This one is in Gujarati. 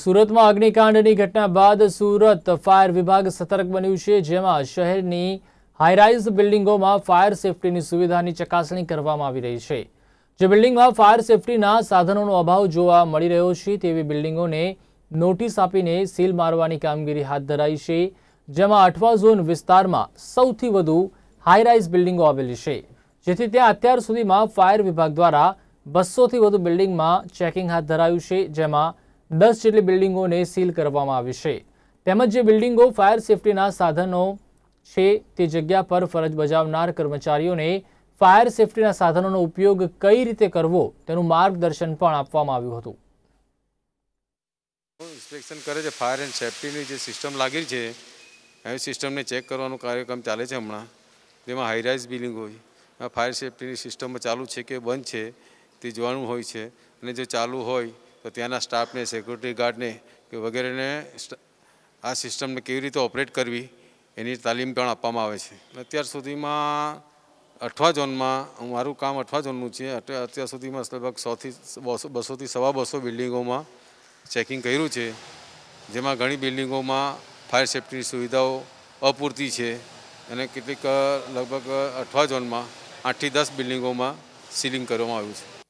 સુરતમાં અગ્નિકાંડની ઘટના બાદ સુરત ફાયર વિભાગ સતર્ક બન્યું છે જેમાં શહેરની હાઈરાઇઝ બિલ્ડિંગોમાં ફાયર સેફટીની સુવિધાની ચકાસણી કરવામાં આવી રહી છે જે બિલ્ડિંગમાં ફાયર સેફટીના સાધનોનો અભાવ જોવા મળી રહ્યો છે તેવી બિલ્ડિંગોને નોટિસ આપીને સીલ મારવાની કામગીરી હાથ ધરાઈ છે જેમાં અઠવા ઝોન વિસ્તારમાં સૌથી વધુ હાઈરાઇઝ બિલ્ડિંગો આવેલી છે જેથી ત્યાં અત્યાર સુધીમાં ફાયર વિભાગ દ્વારા બસોથી વધુ બિલ્ડિંગમાં ચેકિંગ હાથ ધરાયું છે જેમાં દસ જેટલી બિલ્ડિંગોને સીલ કરવામાં આવી છે તેમજ જે બિલ્ડિંગો ફાયર સેફટીના સાધનો છે તે જગ્યા પર ફરજ બજાવનાર કર્મચારીઓને ફાયર સેફટીના સાધનોનો ઉપયોગ કઈ રીતે કરવો તેનું માર્ગદર્શન પણ આપવામાં આવ્યું હતું ઇન્સ્પેક્શન કરે છે ફાયર એન્ડ સેફટીની જે સિસ્ટમ લાગેલી છે એ સિસ્ટમને ચેક કરવાનો કાર્યક્રમ ચાલે છે હમણાં જેમાં હાઈરાઇઝ બિલ્ડિંગ હોય ફાયર સેફટીની સિસ્ટમ ચાલુ છે કે બંધ છે તે જોવાનું હોય છે અને જો ચાલુ હોય તો ત્યાંના સ્ટાફને સિક્યુરિટી ગાર્ડને કે વગેરેને આ સિસ્ટમને કેવી રીતે ઓપરેટ કરવી એની તાલીમ પણ આપવામાં આવે છે અત્યાર સુધીમાં અઠવા ઝોનમાં મારું કામ અઠવા ઝોનનું છે અત્યાર સુધીમાં લગભગ સોથી બસો બસોથી સવા બસો બિલ્ડિંગોમાં ચેકિંગ કર્યું છે જેમાં ઘણી બિલ્ડિંગોમાં ફાયર સેફટીની સુવિધાઓ અપૂરતી છે અને કેટલીક લગભગ અઠવા ઝોનમાં આઠથી દસ બિલ્ડિંગોમાં સીલિંગ કરવામાં આવ્યું છે